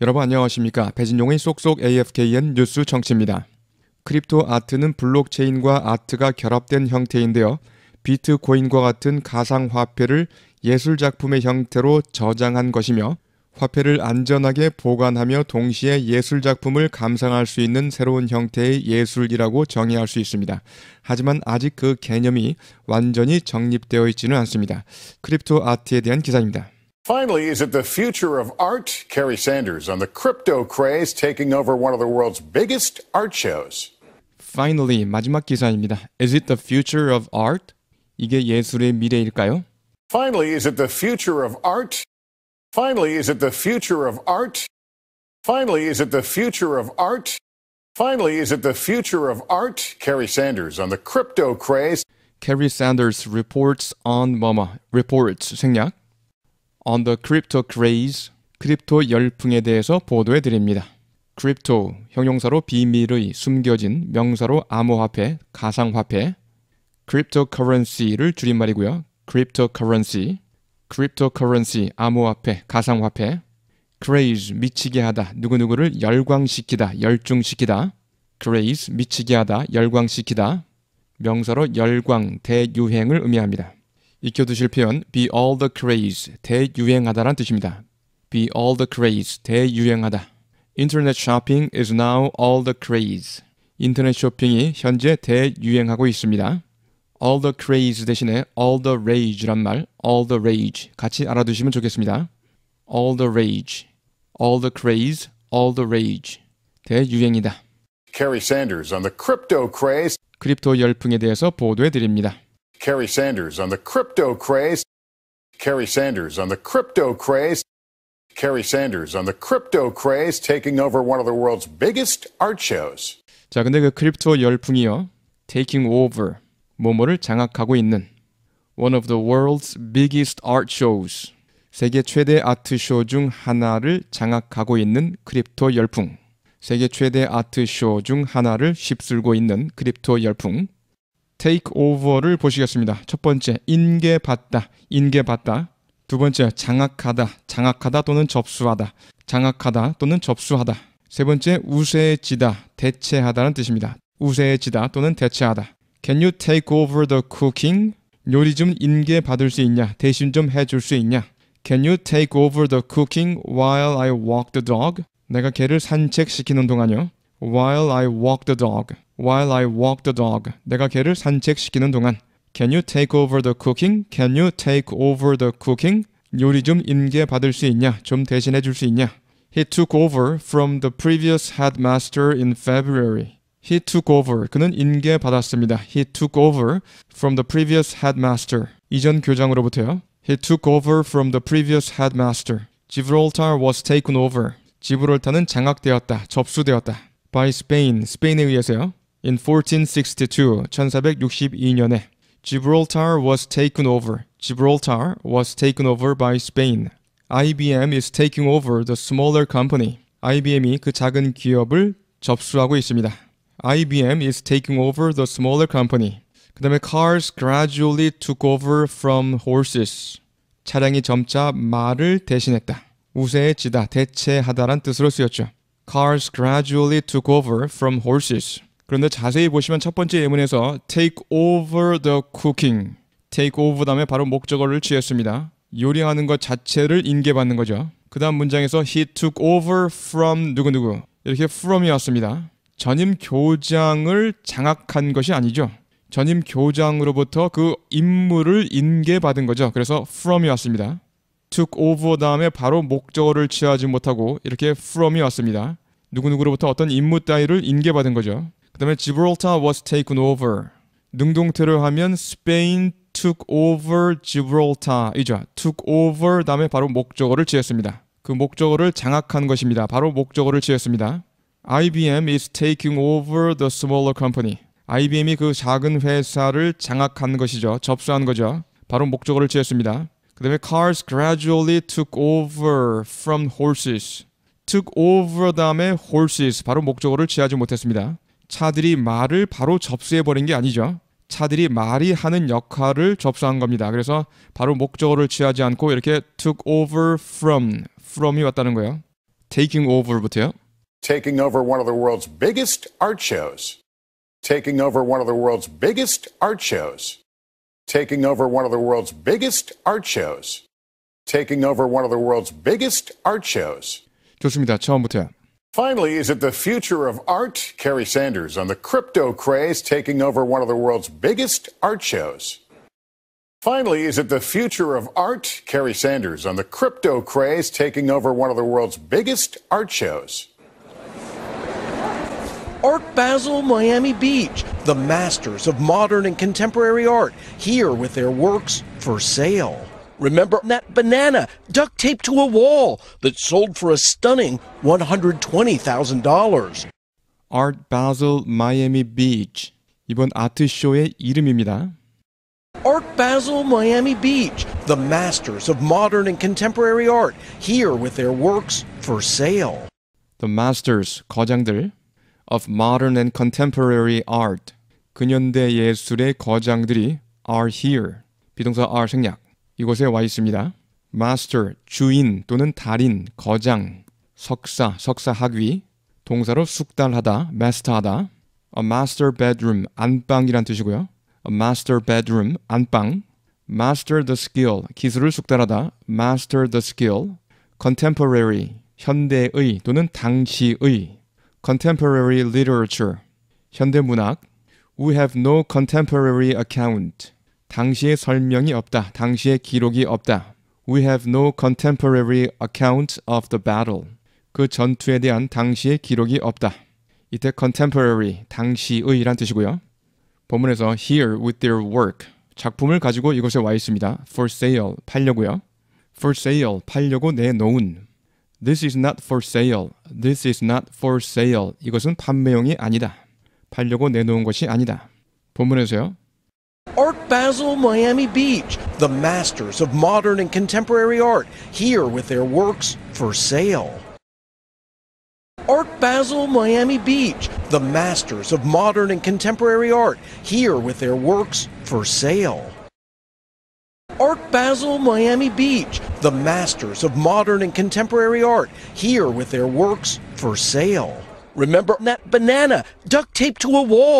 여러분 안녕하십니까? 배진용의 쏙쏙 AFKN 뉴스 청취입니다. 크립토 아트는 블록체인과 아트가 결합된 형태인데요. 비트코인과 같은 가상 화폐를 예술 작품의 형태로 저장한 것이며 화폐를 안전하게 보관하며 동시에 예술 작품을 감상할 수 있는 새로운 형태의 예술이라고 정의할 수 있습니다. 하지만 아직 그 개념이 완전히 정립되어 있지는 않습니다. 크립토 아트에 대한 기사입니다. Finally, is it the future of art? Kerry Sanders on the crypto craze taking over one of the world's biggest art shows. Finally, 마지막 기사입니다. Is it the future of art? 이게 예술의 미래일까요? Finally, is it the future of art? Finally, is it the future of art? Finally, is it the future of art? Finally, is it the future of art? Kerry Sanders on the crypto craze. Kerry Sanders reports on MoMA. Reports 생략. on the crypto craze, 크립토 열풍에 대해서 보도해 드립니다. 크립토 형용사로 비밀의 숨겨진 명사로 암호화폐, 가상화폐, cryptocurrency를 줄임말이고요. cryptocurrency, cryptocurrency 암호화폐, 가상화폐, craze 미치게 하다, 누구누구를 열광시키다, 열중시키다, craze 미치게 하다, 열광시키다, 명사로 열광, 대유행을 의미합니다. 익혀두실 표현 be all the craze 대유행하다란 뜻입니다. be all the craze 대유행하다. 인터넷 쇼핑 is now all the craze. 인터넷 쇼핑이 현재 대유행하고 있습니다. all the craze 대신에 all the rage란 말 all the rage 같이 알아두시면 좋겠습니다. all the rage, all the craze, all the rage 대유행이다. Kerry Sanders on the crypto craze. 크립토 열풍에 대해서 보도해 드립니다. Kerry Sanders on the crypto craze. Kerry Sanders on the crypto craze. Kerry Sanders on the crypto craze taking over one of the world's biggest art shows. 자, 근데 그 크립토 열풍이요. taking over 뭐뭐를 장악하고 있는 one of the world's biggest art shows. 세계 최대 아트쇼 중 하나를 장악하고 있는 크립토 열풍. 세계 최대 아트쇼 중 하나를 휩쓸고 있는 크립토 열풍. 테이크오버를 보시겠습니다. 첫 번째 인계받다, 인계받다. 두 번째 장악하다, 장악하다 또는 접수하다, 장악하다 또는 접수하다. 세 번째 우세지다, 대체하다는 뜻입니다. 우세지다 또는 대체하다. Can you take over the cooking? 요리 좀 인계받을 수 있냐? 대신 좀 해줄 수 있냐? Can you take over the cooking while I walk the dog? 내가 개를 산책시키는 동안요. while I walk the dog. while I walk the dog. 내가 개를 산책시키는 동안 Can you take over the cooking? Can you take over the cooking? 요리 좀 인계 받을 수 있냐? 좀 대신해 줄 수 있냐? He took over from the previous headmaster in February. He took over. 그는 인계 받았습니다. He took over from the previous headmaster. 이전 교장으로부터요. He took over from the previous headmaster. Gibraltar was taken over. 지브롤타는 장악되었다. 접수되었다. by Spain, 스페인에 의해서요. In 1462, 1462년에 Gibraltar was taken over. Gibraltar was taken over by Spain. IBM is taking over the smaller company. IBM이 그 작은 기업을 접수하고 있습니다. IBM is taking over the smaller company. 그 다음에 cars gradually took over from horses. 차량이 점차 말을 대신했다. 우세해지다, 대체하다란 뜻으로 쓰였죠. Cars gradually took over from horses. 그런데 자세히 보시면 첫 번째 예문에서 take over the cooking, take over 다음에 바로 목적어를 취했습니다. 요리하는 것 자체를 인계받는 거죠. 그 다음 문장에서 he took over from 누구누구 이렇게 from이 왔습니다. 전임 교장을 장악한 것이 아니죠. 전임 교장으로부터 그 임무를 인계받은 거죠. 그래서 from이 왔습니다. took over 다음에 바로 목적어를 취하지 못하고 이렇게 from이 왔습니다. 누구누구로부터 어떤 임무 따위를 인계받은 거죠. 그 다음에 Gibraltar was taken over. 능동태를 하면 Spain took over Gibraltar이죠. took over 다음에 바로 목적어를 지었습니다. 그 목적어를 장악한 것입니다. 바로 목적어를 지었습니다. IBM is taking over the smaller company. IBM이 그 작은 회사를 장악한 것이죠. 접수한 거죠. 바로 목적어를 지었습니다. 그 다음에 cars gradually took over from horses. took over 다음에 horses 바로 목적어를 취하지 못했습니다. 차들이 말을 바로 접수해 버린 게 아니죠. 차들이 말이 하는 역할을 접수한 겁니다. 그래서 바로 목적어를 취하지 않고 이렇게 took over from from이 왔다는 거예요. taking over부터요. taking over one of the world's biggest art shows. taking over one of the world's biggest art shows. taking over one of the world's biggest art shows. taking over one of the world's biggest art shows. 좋습니다. 처음부터요. Finally, is it the future of art? Kerry Sanders on the crypto craze taking over one of the world's biggest art shows. Finally, is it the future of art? Kerry Sanders on the crypto craze taking over one of the world's biggest art shows. Art Basel Miami Beach, the masters of modern and contemporary art, here with their works for sale. Remember that banana duct taped to a wall that sold for a stunning $120,000. Art Basel Miami Beach. 이번 아트쇼의 이름입니다. Art Basel Miami Beach, the masters of modern and contemporary art, here with their works for sale. The masters, 거장들, of modern and contemporary art. 근현대 예술의 거장들이 are here. 비동사 are 생략. 이곳에 와 있습니다. 마스터, 주인 또는 달인, 거장, 석사, 석사 학위, 동사로 숙달하다, 마스터하다. A master bedroom, 안방이란 뜻이고요. A master bedroom, 안방. Master the skill, 기술을 숙달하다. Master the skill. Contemporary, 현대의 또는 당시의. Contemporary literature, 현대문학. We have no contemporary account. 당시의 설명이 없다. 당시의 기록이 없다. We have no contemporary account of the battle. 그 전투에 대한 당시의 기록이 없다. 이때 contemporary 당시의란 뜻이고요. 본문에서 here with their work 작품을 가지고 이곳에 와 있습니다. for sale 팔려고요. for sale 팔려고 내놓은 This is not for sale. This is not for sale. 이것은 판매용이 아니다. 팔려고 내놓은 것이 아니다. 본문에서요. Art Basel Miami Beach, the masters of modern and contemporary art, here with their works for sale. Art Basel Miami Beach, the masters of modern and contemporary art, here with their works for sale. Art Basel Miami Beach, the masters of modern and contemporary art, here with their works for sale. Remember that banana duct taped to a wall.